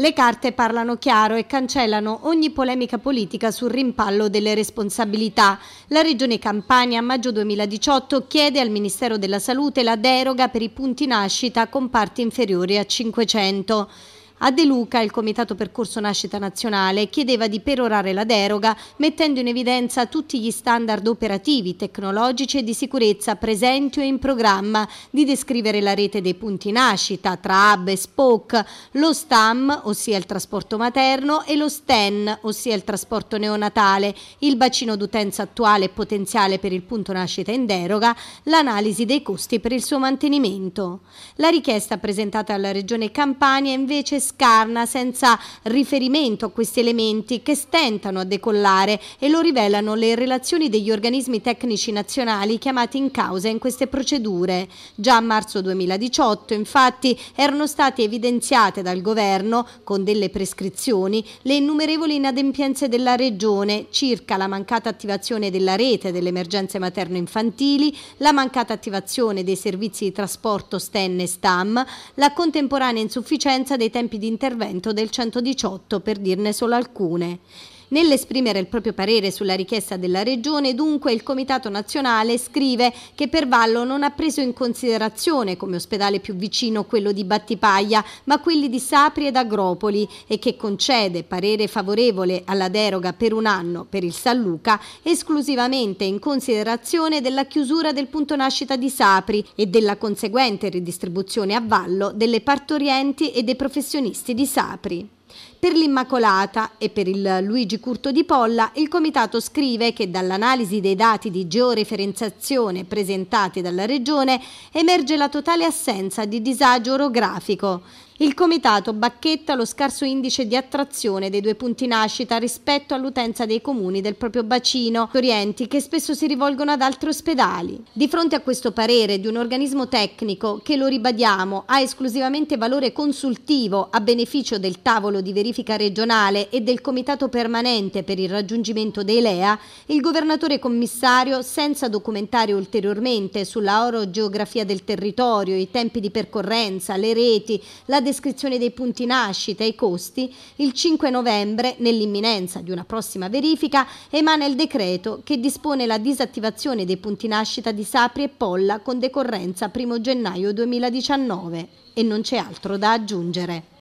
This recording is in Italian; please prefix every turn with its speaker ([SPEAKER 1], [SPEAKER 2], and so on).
[SPEAKER 1] Le carte parlano chiaro e cancellano ogni polemica politica sul rimpallo delle responsabilità. La Regione Campania a maggio 2018 chiede al Ministero della Salute la deroga per i punti nascita con parti inferiori a 500. A De Luca il Comitato Percorso Nascita Nazionale chiedeva di perorare la deroga mettendo in evidenza tutti gli standard operativi, tecnologici e di sicurezza presenti o in programma, di descrivere la rete dei punti nascita tra hub e spoke, lo STAM, ossia il trasporto materno, e lo STEN, ossia il trasporto neonatale, il bacino d'utenza attuale e potenziale per il punto nascita in deroga, l'analisi dei costi per il suo mantenimento. La richiesta presentata alla Regione Campania invece scarna senza riferimento a questi elementi che stentano a decollare e lo rivelano le relazioni degli organismi tecnici nazionali chiamati in causa in queste procedure. Già a marzo 2018 infatti erano state evidenziate dal governo, con delle prescrizioni, le innumerevoli inadempienze della regione circa la mancata attivazione della rete delle emergenze materno-infantili, la mancata attivazione dei servizi di trasporto STEN e STAM, la contemporanea insufficienza dei tempi di intervento del 118 per dirne solo alcune. Nell'esprimere il proprio parere sulla richiesta della Regione, dunque, il Comitato Nazionale scrive che per Vallo non ha preso in considerazione come ospedale più vicino quello di Battipaglia, ma quelli di Sapri ed Agropoli e che concede parere favorevole alla deroga per un anno per il San Luca esclusivamente in considerazione della chiusura del punto nascita di Sapri e della conseguente ridistribuzione a vallo delle partorienti e dei professionisti di Sapri. Per l'Immacolata e per il Luigi Curto di Polla il Comitato scrive che dall'analisi dei dati di georeferenziazione presentati dalla Regione emerge la totale assenza di disagio orografico. Il Comitato bacchetta lo scarso indice di attrazione dei due punti nascita rispetto all'utenza dei comuni del proprio bacino, orienti che spesso si rivolgono ad altri ospedali. Di fronte a questo parere di un organismo tecnico che, lo ribadiamo, ha esclusivamente valore consultivo a beneficio del tavolo di verifica verifica regionale e del Comitato permanente per il raggiungimento dei LEA, il governatore commissario, senza documentare ulteriormente sulla orogeografia del territorio, i tempi di percorrenza, le reti, la descrizione dei punti nascita e i costi, il 5 novembre, nell'imminenza di una prossima verifica, emana il decreto che dispone la disattivazione dei punti nascita di Sapri e Polla con decorrenza 1 gennaio 2019 e non c'è altro da aggiungere.